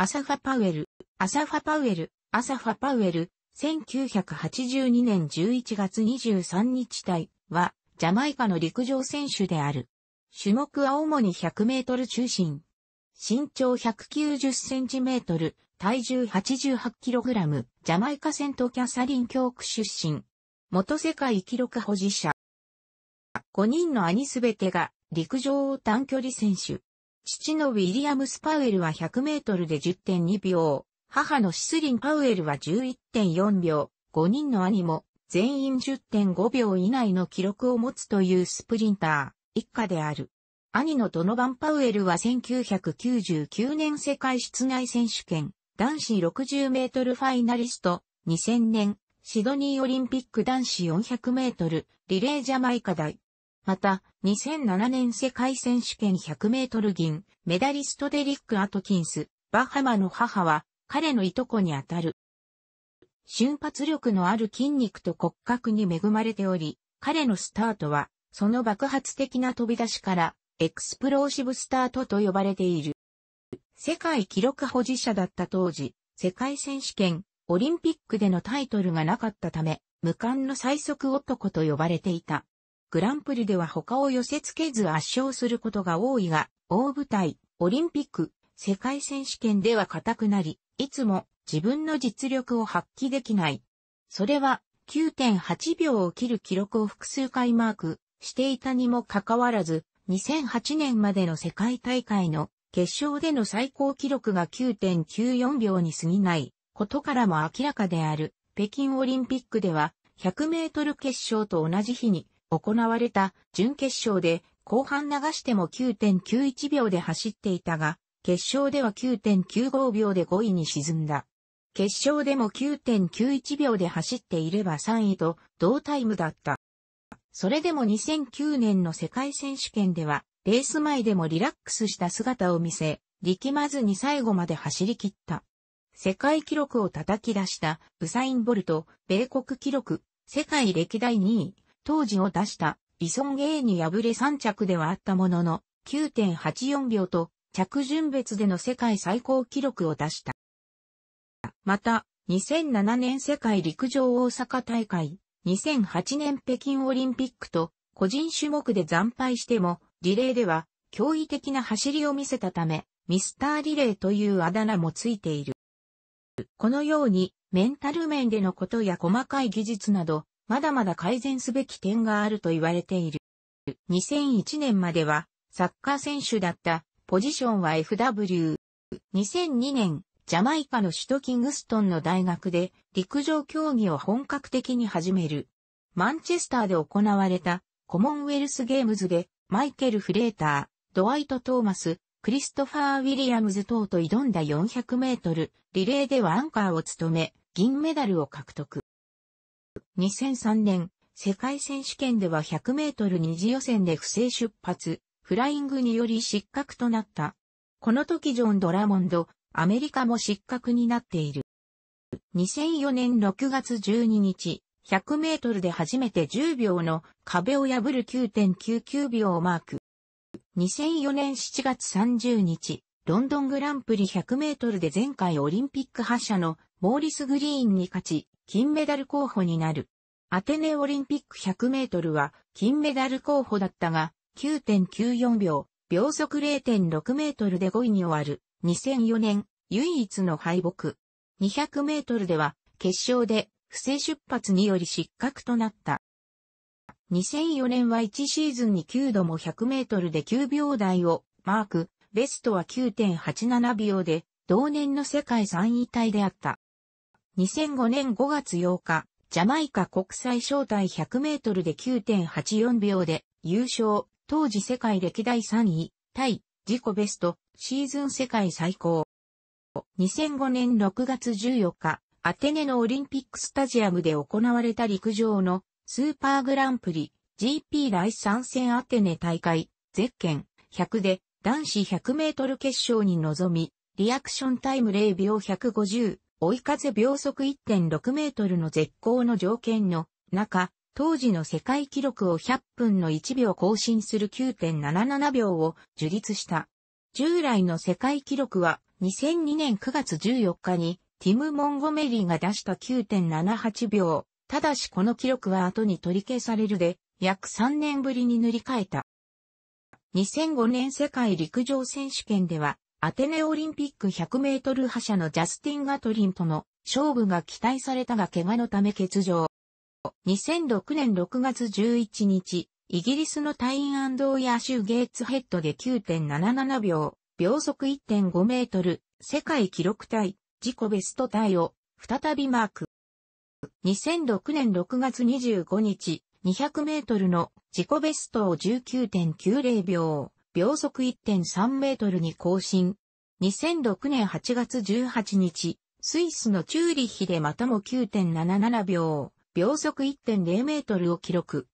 アサファ・パウエル、アサファ・パウエル、アサファ・パウエル、1982年11月23日体は、ジャマイカの陸上選手である。種目は主に100メートル中心。身長190センチメートル、体重88キログラム、ジャマイカセントキャサリン教区出身。元世界記録保持者。5人の兄すべてが陸上短距離選手。父のウィリアムス・パウエルは100メートルで10.2秒、母のシスリン・パウエルは11.4秒、5人の兄も全員10.5秒以内の記録を持つというスプリンター、一家である。兄のドノバン・パウエルは1999年世界室内選手権、男子60メートルファイナリスト、2000年、シドニーオリンピック男子400メートル、リレージャマイカ大また、2007年世界選手権100メートル銀、メダリストデリック・アトキンス、バハマの母は、彼のいとこにあたる。瞬発力のある筋肉と骨格に恵まれており、彼のスタートは、その爆発的な飛び出しから、エクスプローシブスタートと呼ばれている。世界記録保持者だった当時、世界選手権、オリンピックでのタイトルがなかったため、無冠の最速男と呼ばれていた。グランプリでは他を寄せ付けず圧勝することが多いが、大舞台、オリンピック、世界選手権では固くなり、いつも自分の実力を発揮できない。それは9.8秒を切る記録を複数回マークしていたにもかかわらず、2008年までの世界大会の決勝での最高記録が9.94秒に過ぎないことからも明らかである。北京オリンピックでは100メートル決勝と同じ日に行われた準決勝で後半流しても9.91秒で走っていたが、決勝では9.95秒で5位に沈んだ。決勝でも9.91秒で走っていれば3位と同タイムだった。それでも2009年の世界選手権では、レース前でもリラックスした姿を見せ、力まずに最後まで走り切った。世界記録を叩き出したウサイン・ボルト、米国記録、世界歴代2位、当時を出したイソンゲーに敗れ3着ではあったものの9.84秒と着順別での世界最高記録を出した。また、2007年世界陸上大阪大会、2008年北京オリンピックと個人種目で惨敗しても、リレーでは驚異的な走りを見せたため、ミスターリレーというあだ名もついている。このように、メンタル面でのことや細かい技術など、まだまだ改善すべき点があると言われている。2001年までは、サッカー選手だったポジションは FW。2002年、ジャマイカの首都キングストンの大学で陸上競技を本格的に始める。マンチェスターで行われたコモンウェルスゲームズでマイケル・フレーター、ドワイト・トーマス、クリストファー・ウィリアムズ等と挑んだ400メートルリレーではアンカーを務め銀メダルを獲得。2003年、世界選手権では100メートル二次予選で不正出発、フライングにより失格となった。この時ジョン・ドラモンド、アメリカも失格になっている。2004年6月12日、100メートルで初めて10秒の壁を破る9.99秒をマーク。2004年7月30日、ロンドングランプリ100メートルで前回オリンピック覇者のモーリス・グリーンに勝ち、金メダル候補になる。アテネオリンピック100メートルは金メダル候補だったが、9.94秒、秒速0.6メートルで5位に終わる、2004年、唯一の敗北。200メートルでは、決勝で、不正出発により失格となった。2004年は1シーズンに9度も100メートルで9秒台をマーク、ベストは9.87秒で、同年の世界3位体であった。2005年5月8日、ジャマイカ国際招待100メートルで9.84秒で優勝、当時世界歴代3位、タイ、自己ベスト、シーズン世界最高。2005年6月14日、アテネのオリンピックスタジアムで行われた陸上のスーパーグランプリ GP 第3戦アテネ大会、ゼッケン100で男子100メートル決勝に臨み、リアクションタイム0秒150、追い風秒速1.6メートルの絶好の条件の中、当時の世界記録を100分の1秒更新する9.77秒を樹立した。従来の世界記録は2002年9月14日にティム・モンゴメリーが出した9.78秒。ただしこの記録は後に取り消されるで、約3年ぶりに塗り替えた。2005年世界陸上選手権では、アテネオリンピック100メートル覇者のジャスティン・ガトリンとの勝負が期待されたが怪我のため欠場。2006年6月11日、イギリスのタインオーヤー州ゲーツヘッドで9.77秒、秒速1.5メートル、世界記録体、自己ベスト体を再びマーク。2006年6月25日、200メートルの自己ベストを19.90秒、秒速1.3メートルに更新。2006年8月18日、スイスのチューリッヒでまたも9.77秒、秒速1.0メートルを記録。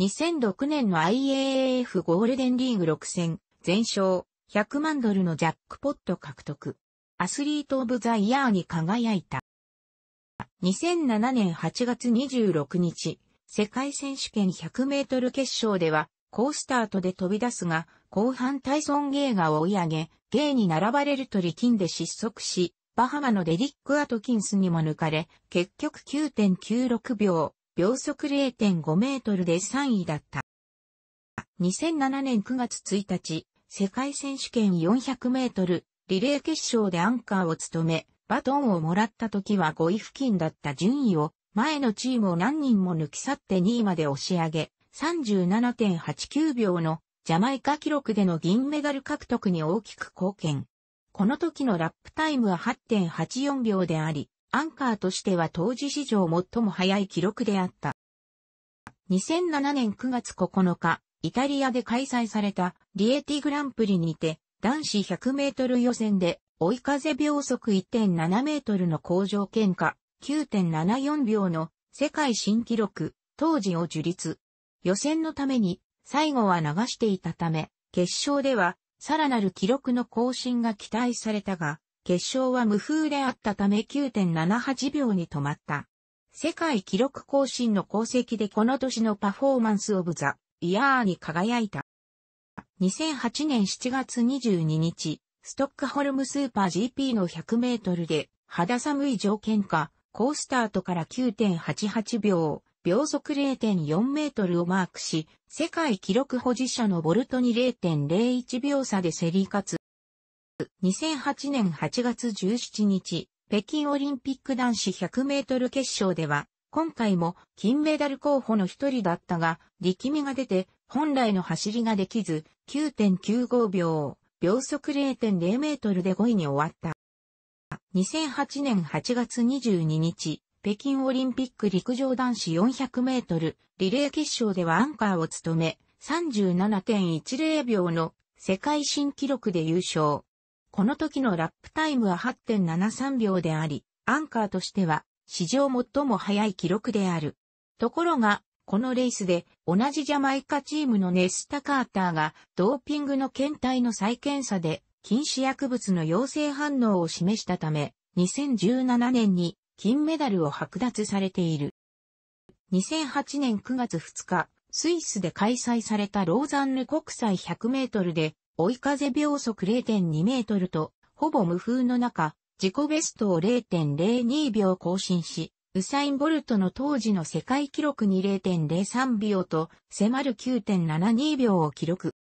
2006年の IAAF ゴールデンリーグ6戦、全勝、100万ドルのジャックポット獲得。アスリート・オブ・ザ・イヤーに輝いた。2007年8月26日、世界選手権100メートル決勝では、高スタートで飛び出すが、後半タイソン・ゲーが追い上げ、ゲーに並ばれると力んで失速し、バハマのデリック・アトキンスにも抜かれ、結局9.96秒、秒速0.5メートルで3位だった。2007年9月1日、世界選手権400メートル、リレー決勝でアンカーを務め、バトンをもらった時は5位付近だった順位を、前のチームを何人も抜き去って2位まで押し上げ、37.89秒のジャマイカ記録での銀メダル獲得に大きく貢献。この時のラップタイムは8.84秒であり、アンカーとしては当時史上最も早い記録であった。2007年9月9日、イタリアで開催されたリエティグランプリにて、男子100メートル予選で、追い風秒速1.7メートルの工場喧嘩9.74秒の世界新記録、当時を樹立。予選のために最後は流していたため、決勝ではさらなる記録の更新が期待されたが、決勝は無風であったため9.78秒に止まった。世界記録更新の功績でこの年のパフォーマンスオブザイヤーに輝いた。2008年7月22日、ストックホルムスーパー GP の100メートルで肌寒い条件下、高スタートから9.88秒、秒速0.4メートルをマークし、世界記録保持者のボルトに0.01秒差で競り勝つ。2008年8月17日、北京オリンピック男子100メートル決勝では、今回も金メダル候補の一人だったが、力みが出て、本来の走りができず、9.95秒、秒速0.0メートルで5位に終わった。2008年8月22日、北京オリンピック陸上男子400メートルリレー決勝ではアンカーを務め、37.10秒の世界新記録で優勝。この時のラップタイムは8.73秒であり、アンカーとしては史上最も速い記録である。ところが、このレースで同じジャマイカチームのネスタ・カーターがドーピングの検体の再検査で禁止薬物の陽性反応を示したため、2017年に金メダルを剥奪されている。2008年9月2日、スイスで開催されたローザンヌ国際100メートルで、追い風秒速0.2メートルと、ほぼ無風の中、自己ベストを0.02秒更新し、ウサイン・ボルトの当時の世界記録に0.03秒と、迫る9.72秒を記録。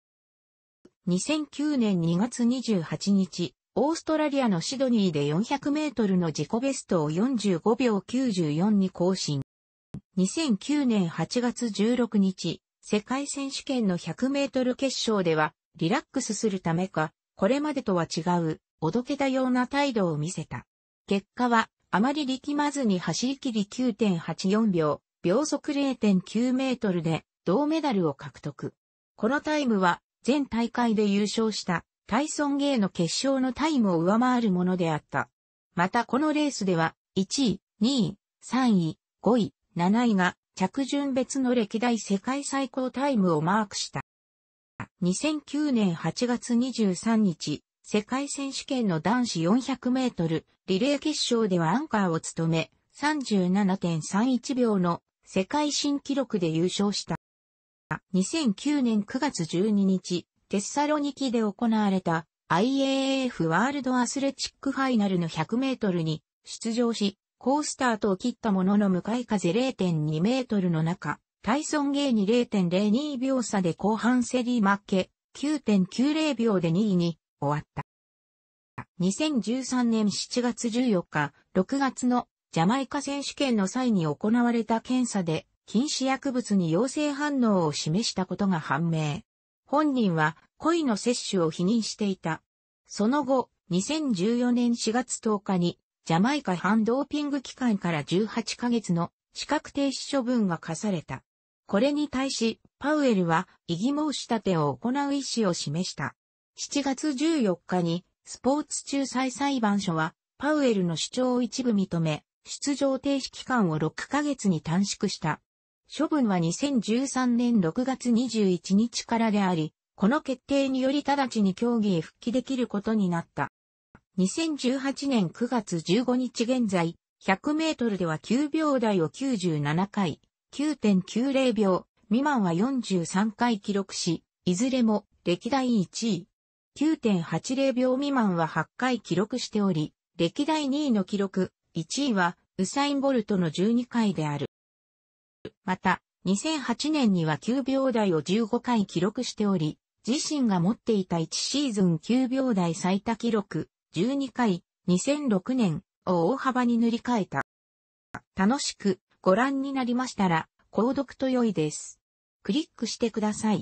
2009年2月28日、オーストラリアのシドニーで400メートルの自己ベストを45秒94に更新。2009年8月16日、世界選手権の100メートル決勝では、リラックスするためか、これまでとは違う、おどけたような態度を見せた。結果は、あまり力まずに走り切り9.84秒、秒速0.9メートルで、銅メダルを獲得。このタイムは、全大会で優勝した、タイソン・ゲイの決勝のタイムを上回るものであった。またこのレースでは、1位、2位、3位、5位、7位が着順別の歴代世界最高タイムをマークした。2009年8月23日、世界選手権の男子400メートルリレー決勝ではアンカーを務め、37.31秒の世界新記録で優勝した。2009年9月12日、テッサロニキで行われた IAAF ワールドアスレチックファイナルの100メートルに出場し、ースタートを切ったものの向かい風0.2メートルの中、タイソン・ゲイに0.02秒差で後半競り負け、9.90秒で2位に終わった。2013年7月14日、6月のジャマイカ選手権の際に行われた検査で、禁止薬物に陽性反応を示したことが判明。本人は恋の摂取を否認していた。その後、2014年4月10日に、ジャマイカ反ドーピング機関から18ヶ月の資格停止処分が課された。これに対し、パウエルは異議申し立てを行う意思を示した。7月14日に、スポーツ仲裁裁判所は、パウエルの主張を一部認め、出場停止期間を6ヶ月に短縮した。処分は2013年6月21日からであり、この決定により直ちに競技へ復帰できることになった。2018年9月15日現在、100メートルでは9秒台を97回、9.90秒、未満は43回記録し、いずれも歴代1位。9.80秒未満は8回記録しており、歴代2位の記録、1位はウサイン・ボルトの12回である。また、2008年には9秒台を15回記録しており、自身が持っていた1シーズン9秒台最多記録、12回、2006年を大幅に塗り替えた。楽しくご覧になりましたら、購読と良いです。クリックしてください。